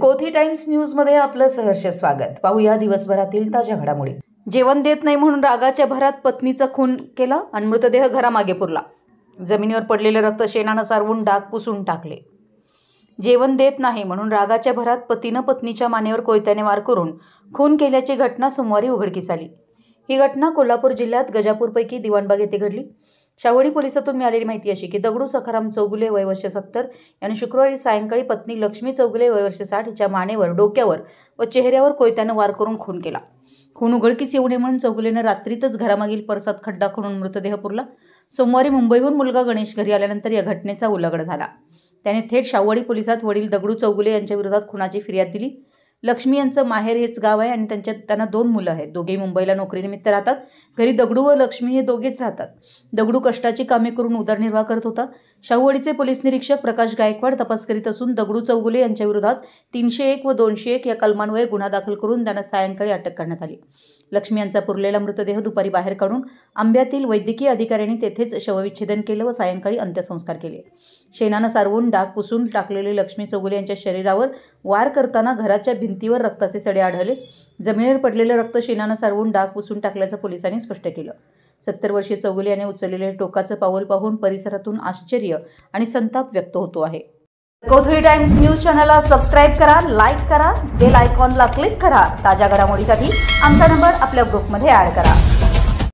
कोथी times news मध्ये आपलं सहर्ष स्वागत पाहूया दिवसभरातील ताज्या घडामोडी जेवण देत नाही म्हणून रागाच्या भरात पत्नीचा खून केला आणि मृतदेह घरामागे पुरला जमिनीवर पडलेलं रक्त शेणानं सारवून डाग पुसून टाकले जेवण देत नाही म्हणून रागाच्या भरात पतीनं पत्नीच्या मानेवर कोयत्याने वार करून खून केल्याची घटना सोमवारी उघडकीस आली ही घटना कोल्हापूर जिल्ह्यात गजापूरपैकी दिवाणबाग येथे घडली शावडी पोलिसातून मिळालेली माहिती अशी की दगडू सखाराम चौगुले वय वर्ष सत्तर यांनी शुक्रवारी सायंकाळी पत्नी लक्ष्मी चौगुले वय वर्ष साठ हिच्या मानेवर डोक्यावर व चेहऱ्यावर कोयत्यानं वार करून खून केला खून उघडकीस येऊ नये म्हणून चौगुलेनं रात्रीतच घरामागील परसात खड्डा खणून मृतदेह पुरला सोमवारी मुंबईहून मुलगा गणेश घरी आल्यानंतर या घटनेचा उलगड झाला त्याने थेट शावडी पोलिसात वडील दगडू चौगुले यांच्या विरोधात खुनाची फिर्याद दिली लक्ष्मी यांचं माहेर हेच गाव आहे आणि त्यांच्यात त्यांना दोन मुलं आहेत दोघे मुंबईला नोकरीनिमित्त राहतात घरी दगडू व लक्ष्मी हे दोघेच राहतात दगडू कष्टाची कामे करून उदरनिर्वाह करत होता शाहूवाडीचे पोलीस निरीक्षक प्रकाश गायकवाड तपास करीत असून दगडू चौगुले विरोधात तीनशे एक व दोनशे एक या कलमान्वये गुन्हा दाखल करून त्यांना सायंकाळी अटक करण्यात आली लक्ष्मी यांचा पुरलेला मृतदेह दुपारी बाहेर काढून आंब्यातील वैद्यकीय अधिकाऱ्यांनी तेथेच शवविच्छेदन केलं व सायंकाळी अंत्यसंस्कार केले शेणानं सारवून डाग पुसून टाकलेले लक्ष्मी चौगुले यांच्या शरीरावर वार करताना घराच्या भिंतीवर रक्ताचे सडे आढळले जमिनीवर पडलेलं रक्त शेणानं सारवून डाग पुसून टाकल्याचं पोलिसांनी स्पष्ट केलं सत्तर वर्षीय चौगुले याने उचललेले टोकाचं पाऊल पाहून परिसरातून आश्चर्य आणि संताप व्यक्त होतो आहे कोथळी टाइम्स न्यूज चॅनलला सबस्क्राईब करा लाईक करा बेल आयकॉनला क्लिक करा ताज्या घडामोडीसाठी आमचा नंबर आपल्या ग्रुपमध्ये ॲड करा